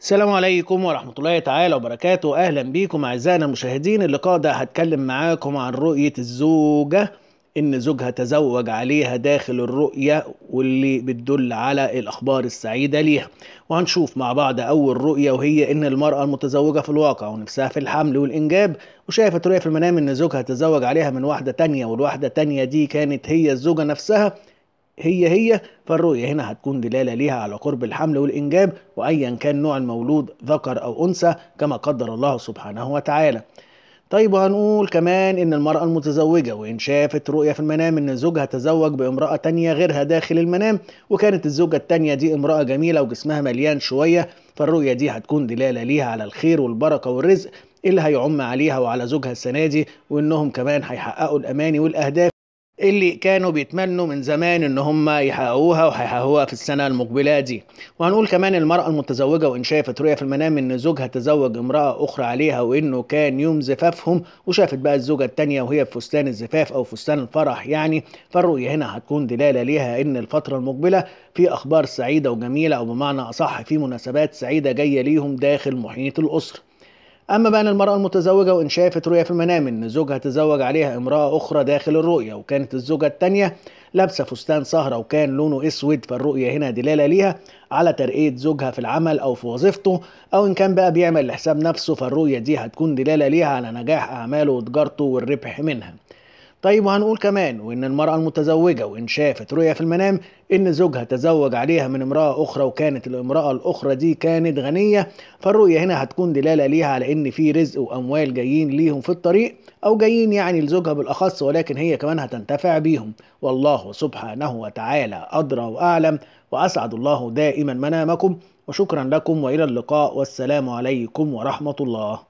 السلام عليكم ورحمة الله تعالى وبركاته أهلا بيكم أعزائنا المشاهدين اللقاء ده هتكلم معاكم عن رؤية الزوجة إن زوجها تزوج عليها داخل الرؤية واللي بتدل على الأخبار السعيدة ليها وهنشوف مع بعض أول رؤية وهي إن المرأة المتزوجة في الواقع ونفسها في الحمل والإنجاب وشافت رؤية في المنام إن زوجها تزوج عليها من واحدة تانية والواحدة تانية دي كانت هي الزوجة نفسها هي هي فالرؤية هنا هتكون دلالة ليها على قرب الحمل والإنجاب وأيا كان نوع المولود ذكر أو أنثى كما قدر الله سبحانه وتعالى طيب وهنقول كمان إن المرأة المتزوجة وإن شافت رؤية في المنام إن زوجها تزوج بامرأة تانية غيرها داخل المنام وكانت الزوجة التانية دي امرأة جميلة وجسمها مليان شوية فالرؤية دي هتكون دلالة ليها على الخير والبركة والرزق اللي هيعم عليها وعلى زوجها السنة دي وإنهم كمان هيحققوا الأماني والأهداف اللي كانوا بيتمنوا من زمان ان هم يحققوها وهيحققوها في السنه المقبله دي وهنقول كمان المراه المتزوجه وان شافت رؤيه في المنام ان زوجها تزوج امراه اخرى عليها وانه كان يوم زفافهم وشافت بقى الزوجه الثانيه وهي في فستان الزفاف او فستان الفرح يعني فالرؤيه هنا هتكون دلاله ليها ان الفتره المقبله في اخبار سعيده وجميله او بمعنى اصح في مناسبات سعيده جايه ليهم داخل محيط الاسره اما بقى ان المراه المتزوجه وان شافت رؤيا في المنام ان زوجها تزوج عليها امراه اخرى داخل الرؤيا وكانت الزوجه الثانيه لابسه فستان سهره وكان لونه اسود فالرؤيه هنا دلاله ليها على ترقيه زوجها في العمل او في وظيفته او ان كان بقى بيعمل لحساب نفسه فالرؤيه دي هتكون دلاله ليها على نجاح اعماله وتجارته والربح منها طيب وهنقول كمان وإن المرأة المتزوجة وإن شافت رؤية في المنام إن زوجها تزوج عليها من امرأة أخرى وكانت الامرأة الأخرى دي كانت غنية فالرؤية هنا هتكون دلالة ليها على إن في رزق وأموال جايين ليهم في الطريق أو جايين يعني لزوجها بالأخص ولكن هي كمان هتنتفع بيهم والله سبحانه وتعالى أدرى وأعلم وأسعد الله دائما منامكم وشكرا لكم وإلى اللقاء والسلام عليكم ورحمة الله